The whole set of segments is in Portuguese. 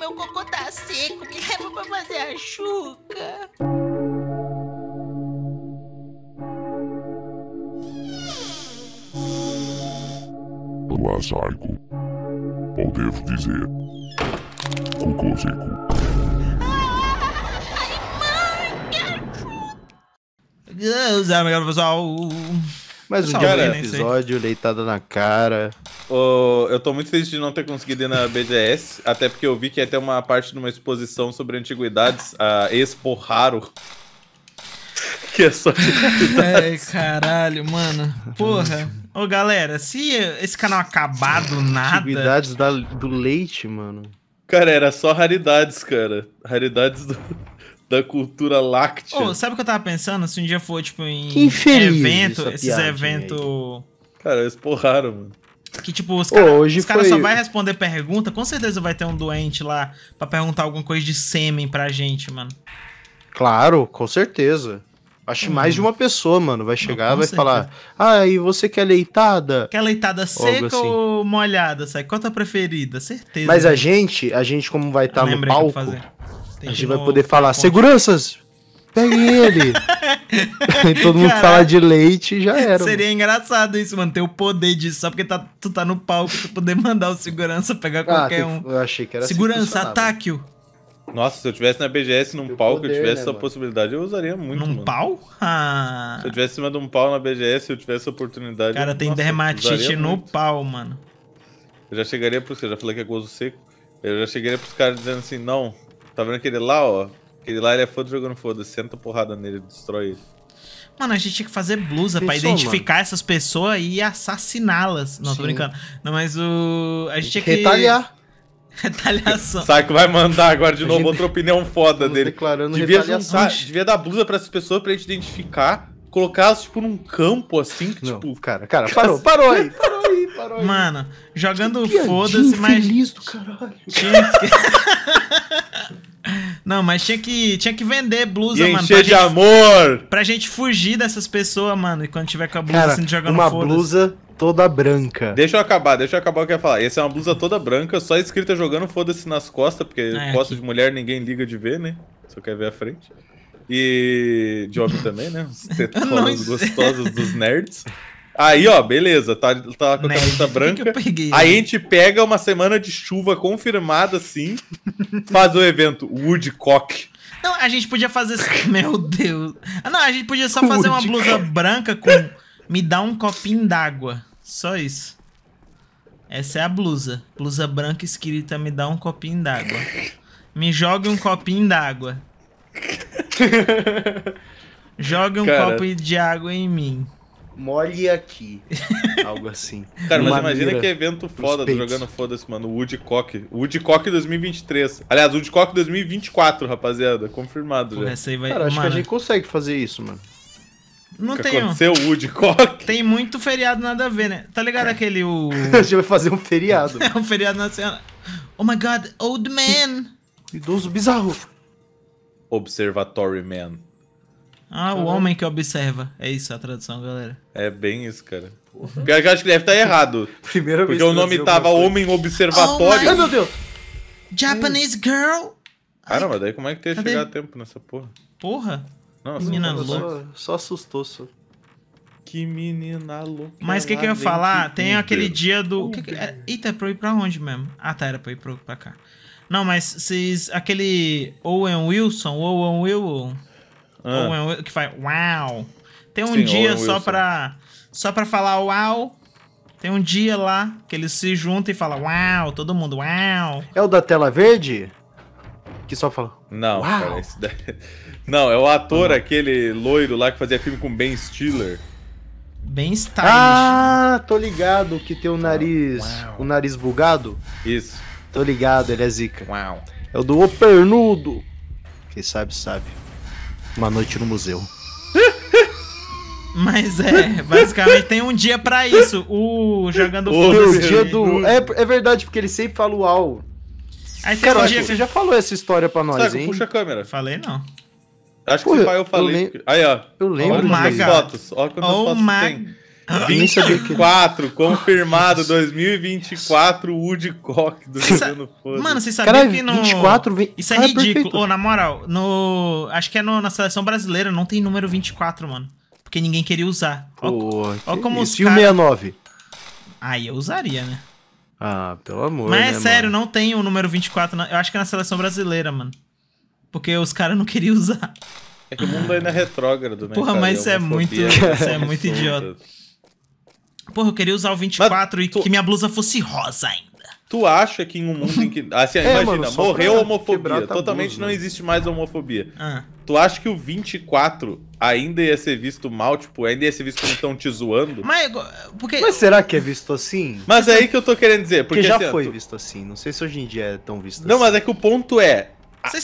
meu cocô tá seco, me leva pra fazer a chuca. Lasaico. Ou devo dizer, cocô seco. Ai, mãe, me ajuda. Os é, pessoal. Mas um cara, né, episódio, sei. leitada na cara. Oh, eu tô muito feliz de não ter conseguido ir na BGS, até porque eu vi que ia ter uma parte de uma exposição sobre antiguidades, a Expo Raro. que é só Ai, caralho, mano. Porra. Ô, galera, se esse canal acabar do nada... Antiguidades da, do leite, mano. Cara, era só raridades, cara. Raridades do da cultura láctea. Oh, sabe o que eu tava pensando? Se um dia for, tipo, em que infeliz evento, esses eventos. Cara, eles porraram, mano. Que, tipo, os caras cara só vai responder pergunta. Com certeza vai ter um doente lá pra perguntar alguma coisa de sêmen pra gente, mano. Claro, com certeza. Acho hum. mais uhum. de uma pessoa, mano, vai chegar, Não, vai certeza. falar: Ah, e você quer leitada? Quer leitada seca assim. ou molhada? Sabe? Qual a tua preferida? Certeza. Mas a né? gente, a gente, como vai estar tá no palco, tem a gente vai poder falar, seguranças, peguem ele. Todo mundo Caraca. fala de leite e já era. Seria mano. engraçado isso, mano, ter o poder disso. Só porque tá, tu tá no palco, tu poder mandar o segurança pegar ah, qualquer um. Eu achei que era assim Segurança, assim ataque-o. Nossa, se eu tivesse na BGS num Teu pau, poder, que eu tivesse né, essa mano? possibilidade, eu usaria muito. Num mano. pau? Ah. Se eu tivesse em cima de um pau na BGS, eu tivesse a oportunidade. Cara, tem nossa, dermatite no muito. pau, mano. Eu já chegaria pros caras, já falei que é gozo seco. Eu já chegaria pros caras dizendo assim: não, Tá vendo aquele lá, ó? Aquele lá ele é foda jogando foda. Senta porrada nele, destrói ele. Mano, a gente tinha que fazer blusa para identificar mano. essas pessoas e assassiná-las. Não, Sim. tô brincando. Não, mas o. A gente tinha que. Retalhar. Retaliação. Sabe que vai mandar agora de novo gente... outra opinião foda Estamos dele. Declarando devia, juntar, devia dar blusa para essas pessoas pra gente identificar, colocá-las, tipo, num campo assim. Que, Não, tipo, cara, cara, parou, parou aí, parou aí, parou aí. Mano, jogando foda-se, mas. Feliz do caralho. Tinha Não, mas tinha que, tinha que vender blusa, e mano. Encher de gente, amor! Pra gente fugir dessas pessoas, mano. E quando tiver com a blusa Cara, assim, jogando uma blusa toda branca. Deixa eu acabar, deixa eu acabar o que eu ia falar. Essa é uma blusa toda branca, só escrita jogando foda-se nas costas, porque é, costas de mulher ninguém liga de ver, né? Só quer ver a frente. E de homem também, né? Os tetonas gostosas dos nerds. Aí, ó, beleza, tá, tá com a camisa branca. Peguei, aí né? a gente pega uma semana de chuva confirmada, assim, faz o evento Woodcock. Não, a gente podia fazer. Meu Deus. Não, a gente podia só fazer uma blusa branca com. Me dá um copinho d'água. Só isso. Essa é a blusa. Blusa branca escrita, me dá um copinho d'água. Me jogue um copinho d'água. Jogue um Cara... copo de água em mim mole aqui. Algo assim. Cara, mas imagina que evento foda do jogando foda-se, mano. Woodcock. Woodcock 2023. Aliás, Woodcock 2024, rapaziada. Confirmado Porra, já. Essa aí vai... Cara, acho mano. que a gente consegue fazer isso, mano. Não que tem. Aconteceu o Woodcock. Tem muito feriado nada a ver, né? Tá ligado é. aquele o. a gente vai fazer um feriado. é um feriado nacional. Oh my god, old man! Idoso bizarro. Observatory Man. Ah, o homem que observa. É isso a tradução, galera. É bem isso, cara. Porque eu acho que deve estar tá errado. Primeira porque o nome tava Homem Observatório. Oh, Ai, meu Deus! Japanese Girl! Caramba, daí como é que tem ia Cadê? chegar a tempo nessa porra? Porra? Nossa, menina louca. Só, só assustou, só. Que menina louca. Mas o que, que eu ia falar? Tem Uber. aquele dia do. Que que... É, Eita, é pra eu ir pra onde mesmo? Ah, tá, era pra eu ir pra, pra cá. Não, mas vocês. Aquele Owen Wilson, Owen Wilson. Ah. É o que faz uau. Tem um Sim, é dia só pra, só pra falar uau. Tem um dia lá que eles se juntam e falam uau, todo mundo uau. É o da tela verde? Que só fala. Não, cara, daí... Não, é o ator, uhum. aquele loiro lá que fazia filme com Ben Stiller. Ben Stiller. Ah, tô ligado que tem o nariz. Uau. O nariz bugado? Isso. Tô ligado, ele é zica. Uau. É o do Opernudo. Quem sabe, sabe. Uma noite no museu. Mas é, basicamente tem um dia pra isso. O jogando o dia do é, é verdade, porque ele sempre fala o au. Aí tem Cara, um dia... você já falou essa história pra nós, Saco, hein? puxa a câmera. Falei não. Acho que o pai eu falei. Eu lem... Aí, ó. Eu lembro. Olha quantas fotos. Olha quantas oh fotos my... tem. 24, confirmado, 2024, Woodcock do Jogando Foda. Mano, vocês sabiam que no... 24, Isso é cara, é ridículo. Ô, oh, na moral, no... acho que é no... na seleção brasileira, não tem número 24, mano. Porque ninguém queria usar. Pô, ó, como isso. cara... E o 69? Aí eu usaria, né? Ah, pelo amor, Mas é né, sério, mano? não tem o número 24, não. eu acho que é na seleção brasileira, mano. Porque os caras não queriam usar. É que o mundo ainda é retrógrado, né? Porra, mas é é né? isso é muito, isso é muito idiota. Porra, eu queria usar o 24 Mas e tu... que minha blusa fosse rosa ainda. Tu acha que em um mundo em que. Assim, é, imagina, mano, morreu a homofobia. Totalmente não né? existe mais homofobia. Ah. Tu acha que o 24 ainda ia ser visto mal? Tipo, ainda ia ser visto como estão te zoando? Mas, porque... Mas será que é visto assim? Mas é aí que eu tô querendo dizer. Porque, porque já assim, foi tu... visto assim. Não sei se hoje em dia é tão visto não, assim. Não, mas é que o ponto é.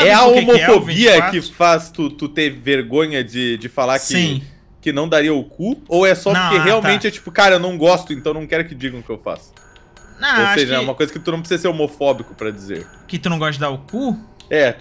é a é homofobia que, é que, faz tu, tu ter vergonha de, de falar Sim. que. Sim que não daria o cu? Ou é só não, porque ah, tá. realmente tá. é tipo, cara, eu não gosto, então não quero que digam o que eu faço? Não, ou seja, é uma coisa que tu não precisa ser homofóbico para dizer. Que tu não gosta de dar o cu? É,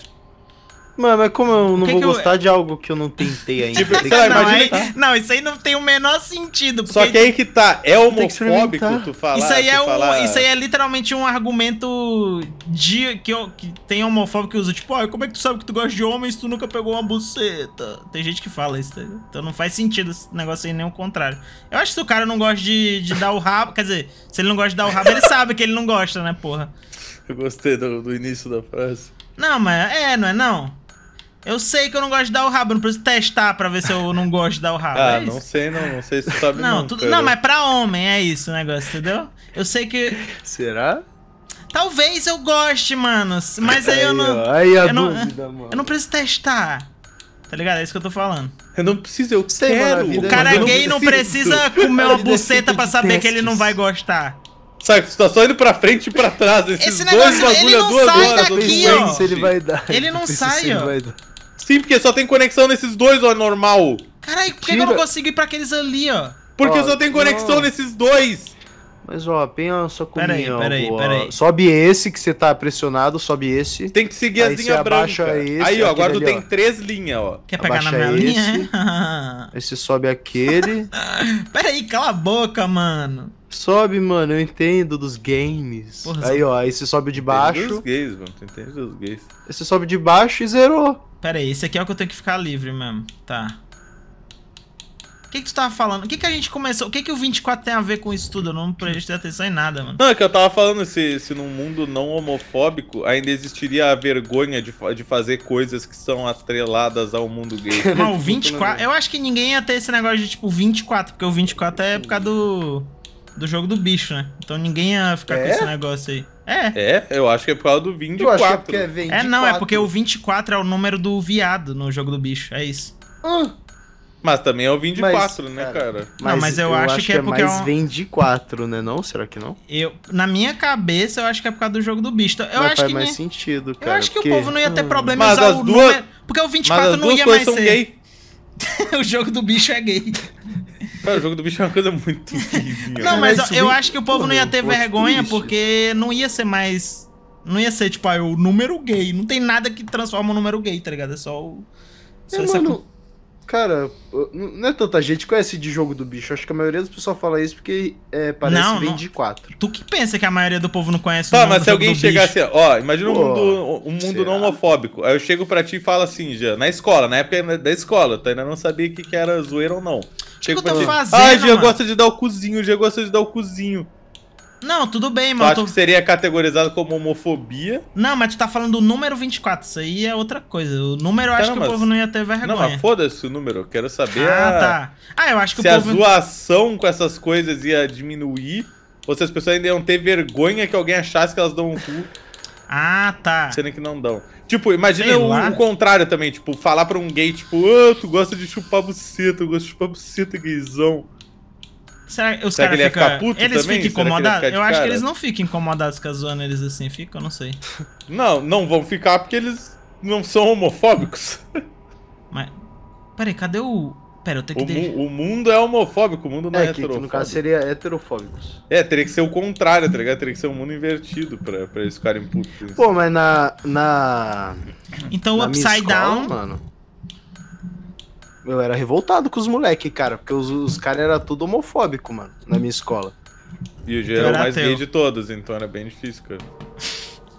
Mano, mas como eu não que vou que gostar eu... de algo que eu não tentei ainda? tipo, não, tá imagina... não, isso aí não tem o menor sentido. Porque... Só que aí que tá, é homofóbico tu falar... Isso aí, é, um, falar... isso aí é literalmente um argumento de, que, que tem homofóbico que usa, tipo, como é que tu sabe que tu gosta de homens se tu nunca pegou uma buceta? Tem gente que fala isso, tá então não faz sentido esse negócio aí, nem o contrário. Eu acho que se o cara não gosta de, de dar o rabo, quer dizer, se ele não gosta de dar o rabo, ele sabe que ele não gosta, né, porra? Eu gostei do, do início da frase. Não, mas é, não é não? Eu sei que eu não gosto de dar o rabo, não preciso testar pra ver se eu não gosto de dar o rabo. ah, é não sei não, não sei se tu sabe não. Não, tu, não, mas é pra homem é isso o negócio, entendeu? Eu sei que... Será? Talvez eu goste, mano, mas aí, aí eu não... Ó, aí a eu dúvida, não, mano. Eu não preciso testar. Tá ligado? É isso que eu tô falando. Eu não preciso, eu Sei, quero. Mano, vida, o cara gay não, precisa comer uma buceta pra saber testes. que ele não vai gostar. Sai, você tá só indo pra frente e pra trás. Esses Esse negócio, dois bagulho ele não sai horas, daqui, ó. Ele vai dar. Ele não sai, ó. Sim, porque só tem conexão nesses dois, ó, normal. Caralho, por que eu não consigo ir pra aqueles ali, ó? Porque ó, só tem conexão nesses dois. Mas, ó, pensa comigo. Peraí, peraí, peraí. Sobe esse que você tá pressionado, sobe esse. Tem que seguir aí a linha branca. Esse, aí, ó, agora tu ali, tem ó. três linhas, ó. Quer pegar abaixa na minha esse, linha? esse sobe aquele. peraí, cala a boca, mano. Sobe, mano, eu entendo dos games. Porra, aí, ó, aí você sobe de baixo. Entendo dos gays, mano, tu entende dos gays. Aí você sobe de baixo e zerou. Pera aí, esse aqui é o que eu tenho que ficar livre mesmo. Tá. O que, que tu tava falando? O que, que a gente começou? O que, que o 24 tem a ver com isso tudo? Eu não prestei atenção em nada, mano. Não, é que eu tava falando se, se num mundo não homofóbico ainda existiria a vergonha de, de fazer coisas que são atreladas ao mundo gay. Não, o 24. Eu acho que ninguém ia ter esse negócio de tipo 24, porque o 24 é por causa do. do jogo do bicho, né? Então ninguém ia ficar é? com esse negócio aí. É. É, eu acho que é por causa do 24. Eu acho que é 24. É, não, é porque o 24 é o número do viado no jogo do bicho, é isso. Mas também é o 24, mas, né, cara? cara? Mas, não, mas eu, eu acho, é que, é porque. É mais é um... 24, né? Não? Será que não? Eu, na minha cabeça, eu acho que é por causa do jogo do bicho. Eu mas acho faz que mais minha... sentido, cara. Eu acho que o povo não ia ter hum. problema mas em usar o duas... número. Porque o 24 mas as não duas ia mais são ser. Gay. o jogo do bicho é gay. Cara, o jogo do bicho é uma coisa muito. não, mas é eu, eu, acho que o povo não ia ter vergonha triste. porque não ia ser mais. Não ia ser, tipo, aí ah, o número gay. Não tem nada que transforma o número gay, tá ligado? É só o. Só é, essa... mano, cara, não é tanta gente que conhece de jogo do bicho. Acho que a maioria das pessoas fala isso porque é, parece não, não. de quatro. Tu que pensa que a maioria do povo não conhece tá, o Tá, mas se alguém chegar assim, ó, imagina Pô, um mundo, um mundo não homofóbico. Aí eu chego pra ti e falo assim, já, na escola, na época da escola, tu tá ainda não sabia o que, que era zoeira ou não. Chego que eu tô fazendo? Ai, Diego mano? gosta de dar o cozinho, já gosta de dar o cozinho. Não, tudo bem, mano. acho tô... que seria categorizado como homofobia. Não, mas tu tá falando do número 24, isso aí é outra coisa. O número eu acho tá, que o povo não ia ter vergonha. Não, mas foda-se o número, eu quero saber. Ah, a... tá. Ah, eu acho que se o povo. Se a zoação com essas coisas ia diminuir, ou se as pessoas ainda iam ter vergonha que alguém achasse que elas dão um cu. Ah, tá. Sendo que não dão. Tipo, imagina o, contrário também, tipo, falar pra um gay, tipo, oh, tu gosta de chupar buceta, eu gosto de chupar buceta, gayzão. Será que os caras fica... ficam. Eles ficam incomodados? Eu acho cara? que eles não ficam incomodados com eles assim ficam, eu não sei. Não, não vão ficar porque eles não são homofóbicos. Mas. Peraí, cadê o pera, eu tenho que... O, deixar... o mundo é homofóbico, o mundo não é, é que, heterofóbico. no caso seria heterofóbico É, teria que ser o contrário, tá ligado? Teria que ser um mundo invertido pra, pra eles ficarem putos. Pô, mas na... na... Então, Upside escola, Down... Mano, eu era revoltado com os moleques, cara, porque os, os caras eram tudo homofóbico, mano, na minha escola. E o G era o mais gay de todos, então era bem difícil, cara.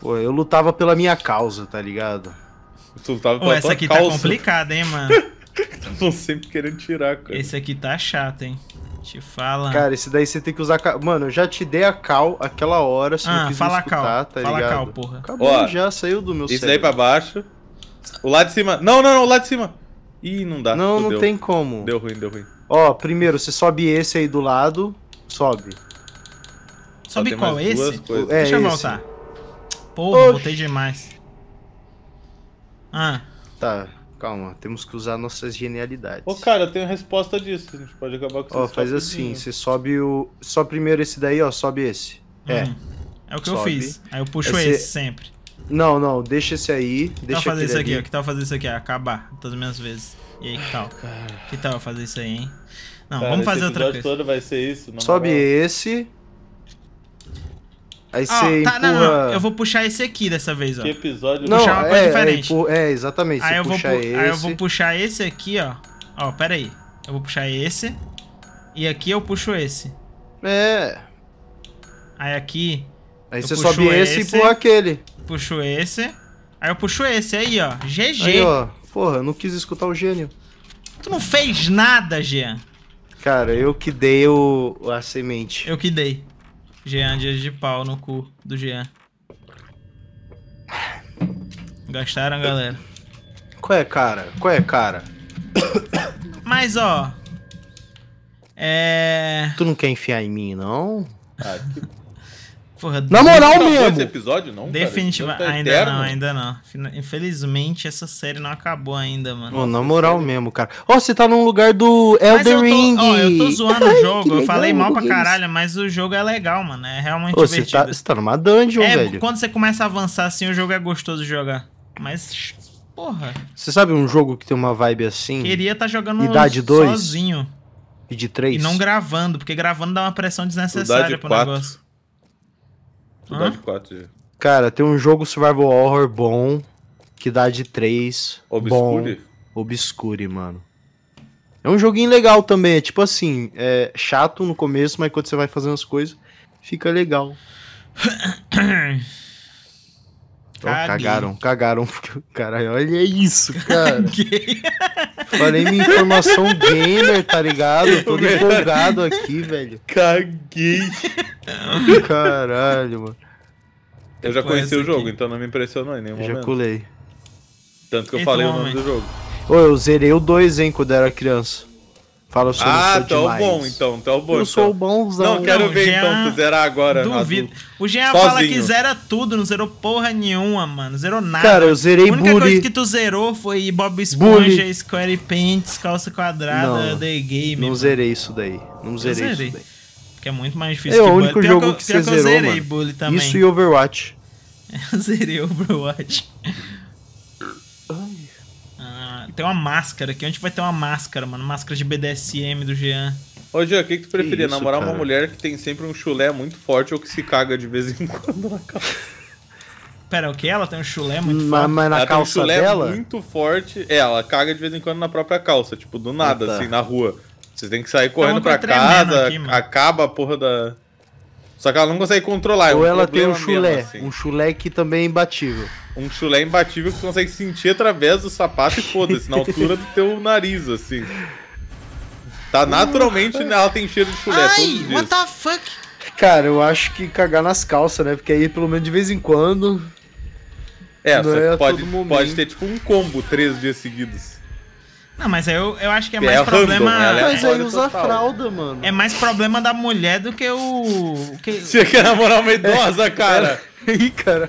Pô, eu lutava pela minha causa, tá ligado? Tu lutava pela Pô, essa aqui tá complicada, hein, mano. estavam tá sempre querendo tirar, cara. Esse aqui tá chato, hein? Te fala. Cara, esse daí você tem que usar. Mano, eu já te dei a cal aquela hora, se ah, não quiser fala escutar, cal. tá fala ligado? cal, porra. Acabou, Ó, já saiu do meu Isso cérebro. daí pra baixo. O lado de cima. Não, não, não, o lado de cima. Ih, não dá. Não, Fudeu. não tem como. Deu ruim, deu ruim. Ó, primeiro, você sobe esse aí do lado. Sobe. Sobe qual? Esse? O, é, Deixa eu voltar. Esse. Porra, Oxi. botei demais. Ah. Tá, Calma, temos que usar nossas genialidades. Ô, cara, eu tenho resposta disso. A gente pode acabar com isso. Ó, faz assim, você sobe o. Só primeiro esse daí, ó, sobe esse. Hum, é. É o que sobe. eu fiz. Aí eu puxo esse, esse sempre. Não, não, deixa esse aí. Deixa fazer isso aqui, ó. Que tal fazer isso aqui? Acabar todas as minhas vezes. E aí, que tal? Ai, que tal fazer isso aí, hein? Não, cara, vamos fazer outra coisa. todo vai ser isso. Sobe esse. Aí tá, empurra... não, não, eu vou puxar esse aqui dessa vez, ó. Que episódio? Não, puxar uma é, coisa é, diferente. É, é exatamente, aí eu vou pu... esse. Aí eu vou puxar esse aqui, ó. Ó, pera aí. Eu vou puxar esse. E aqui eu puxo esse. É. Aí aqui... Aí você sobe esse, esse e empurra aquele. Puxo esse. Aí eu puxo esse aí, ó. GG. Aí, ó. Porra, eu não quis escutar o gênio. Tu não fez nada, Jean. Cara, eu que dei o... a semente. Eu que dei. Jean Dias de pau no cu do Jean. Gastaram, galera. Qual é, cara? Qual é, cara? Mas, ó. É. Tu não quer enfiar em mim, não? Ah, que Porra, Na moral mesmo. Esse episódio não? Definitivamente. Tá ainda eterno. não, ainda não. Infelizmente essa série não acabou ainda, mano. Pô, na moral mesmo, cara. Ó, oh, você tá num lugar do Elden Ring. Ó, eu tô zoando o jogo. eu falei mal pra caralho, mas o jogo é legal, mano. É realmente Ô, divertido. Você tá, você tá numa dungeon, é, velho. Quando você começa a avançar assim, o jogo é gostoso de jogar. Mas, porra. Você sabe um jogo que tem uma vibe assim? Queria estar tá jogando Idade dois sozinho. E de três E não gravando, porque gravando dá uma pressão desnecessária pro negócio. Tu dá de 4 Cara, tem um jogo survival horror bom que dá de 3. Obscure? Bom, obscure, mano. É um joguinho legal também, é tipo assim, é chato no começo, mas quando você vai fazendo as coisas, fica legal. cagaram cagaram, cagaram. Caralho, olha é isso, cara. Caguei. Falei minha informação gamer, tá ligado? Todo empolgado aqui, velho. Caguei. Caralho, mano. Eu já tipo conheci o jogo, aqui. então não me impressionou em nenhum eu momento. culei. Tanto que eu falei o nome do jogo. Ô, eu zerei o 2, hein, quando eu era criança. Fala sobre Ah, tá demais. bom então, tá bom. Eu então. sou o então. bonzão. Não, quero não, ver Jean... então tu zerar agora. Duvido. o Jean sozinho. fala que zera tudo, não zerou porra nenhuma, mano. Zerou nada. Cara, eu zerei A única bully. coisa que tu zerou foi Bob Esponja, bully. Square Pants, Calça Quadrada, não, The Game. Não mano. zerei isso daí. Não zerei, zerei. isso daí. Que é muito mais é, difícil. É o único jogo que, que você zerou, eu zerei, mano. também. Isso e Overwatch. eu zerei Overwatch tem uma máscara aqui. Onde vai ter uma máscara, mano? Máscara de BDSM do Jean. Ô, Jean, o que, que tu preferia? Isso, namorar cara. uma mulher que tem sempre um chulé muito forte ou que se caga de vez em quando na calça? Pera, o que? Ela tem um chulé muito mas, forte? Mas na ela calça tem um chulé dela? muito forte. É, ela caga de vez em quando na própria calça, tipo, do nada, ah, tá. assim, na rua. você tem que sair então correndo pra casa, aqui, acaba a porra da... Só que ela não consegue controlar. É Ou é um ela tem um chulé. assim. Um chulé que também é imbatível. Um chulé imbatível que consegue sentir através do sapato e foda-se, na altura do teu nariz, assim. Tá naturalmente, né, ela tem cheiro de chulé. Ai, what the fuck? Cara, eu acho que cagar nas calças, né? Porque aí pelo menos de vez em quando. É, é pode, pode ter tipo um combo três dias seguidos. Não, mas eu, eu acho que é, é mais né? é problema. Random, mas aí usa total. fralda, mano. É mais problema da mulher do que o. Que... Você quer namorar uma idosa, é, cara? É, Ih, cara.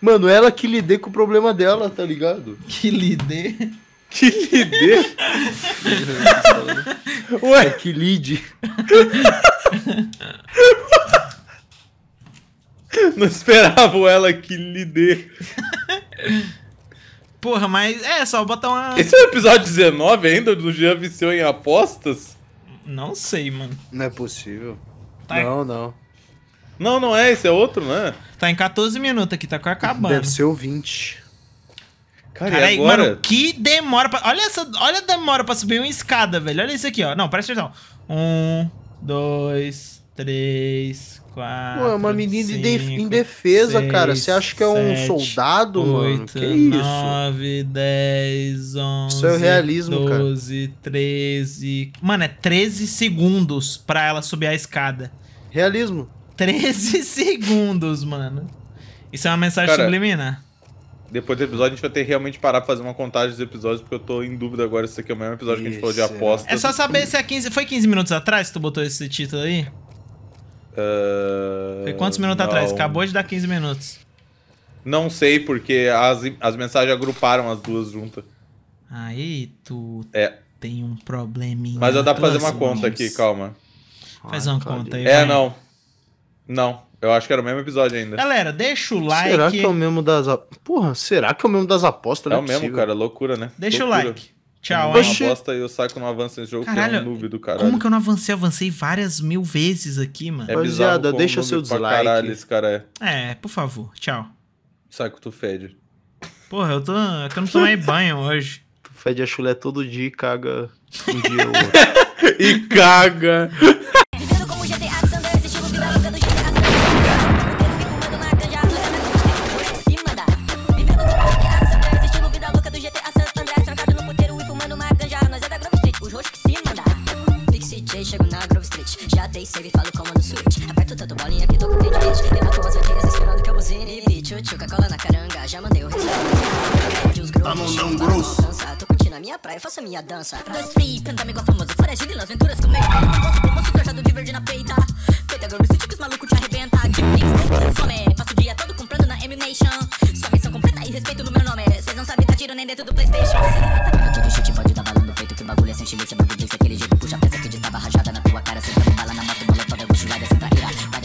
Mano, ela que lide com o problema dela, tá ligado? Que lide Que lide Ué, é que lide. Não esperava ela que lide Porra, mas é só botar uma. Esse é o episódio 19 ainda do Jean Viciou em apostas? Não sei, mano. Não é possível. Tá não, em... não. Não, não é, esse é outro, né? Tá em 14 minutos aqui, tá acabando. Deve ser o 20. Cara, Cara aí, agora? mano, que demora pra... Olha essa, olha a demora pra subir uma escada, velho. Olha isso aqui, ó. Não, presta atenção. Um, dois, 3, 4. Pô, é uma menina cinco, de indefesa, seis, cara. Você acha que é um sete, soldado, oito, mano? Que isso? 9, 10, 11. Isso é o realismo, 12, cara. 12, 13. Mano, é 13 segundos pra ela subir a escada. Realismo. 13 segundos, mano. Isso é uma mensagem cara, subliminar. Depois do episódio, a gente vai ter que realmente parar pra fazer uma contagem dos episódios, porque eu tô em dúvida agora se isso aqui é o mesmo episódio Isso. que a gente falou de é. aposta. É só saber se é 15. Foi 15 minutos atrás que tu botou esse título aí? Uh, Foi ah, quantos minutos não. atrás? Acabou de dar 15 minutos. Não sei, porque as, as mensagens agruparam as duas juntas. Aí tu é. tem um probleminha. Mas eu dá pra fazer uma conta aqui, calma. Faz uma conta aí. É, vai. não. Não, eu acho que era o mesmo episódio ainda. Galera, deixa o like. Será que é o mesmo das. Porra, será que é o mesmo das apostas? É, é o mesmo, cara. Loucura, né? Deixa Loucura. o like. Tchau, hein? Oxi. bosta e o saco não avança nesse jogo, caralho, que é um noob do caralho. Como que eu não avancei? avancei várias mil vezes aqui, mano. É bizarro deixa seu dislike. caralho esse cara é. É, por favor. Tchau. Saco, tu fede. Porra, eu tô... É eu não tomei banho hoje. Tu fede a chulé todo dia e caga um dia ou outro. e caga. Catei, save, falo comando switch Aperto tanto bolinha que tô com tendinite Levanto umas bandeiras esperando que eu buzine bicho tchuca, cola na caranga Já mandei o resultado Vamos não, grosso na minha praia, faça minha dança. Dois free, igual famoso, foragido e nas venturas comigo. Famoso, famoso, trajado de verde na peita. Feita girl, me que os malucos te arrebenta. De mix, é. fome, passo o dia todo comprando na M-Nation. Sua missão completa e respeito no meu nome. É. Cês não sabem tá tiro nem dentro do Playstation. todo chute, pode dar bala no peito, que o bagulho é sem chile, cê é bagulho, aquele jeito, puxa a peça que de tava rajada na tua cara. Senta com bala na moto, bola, toda gosto, larga, senta ira.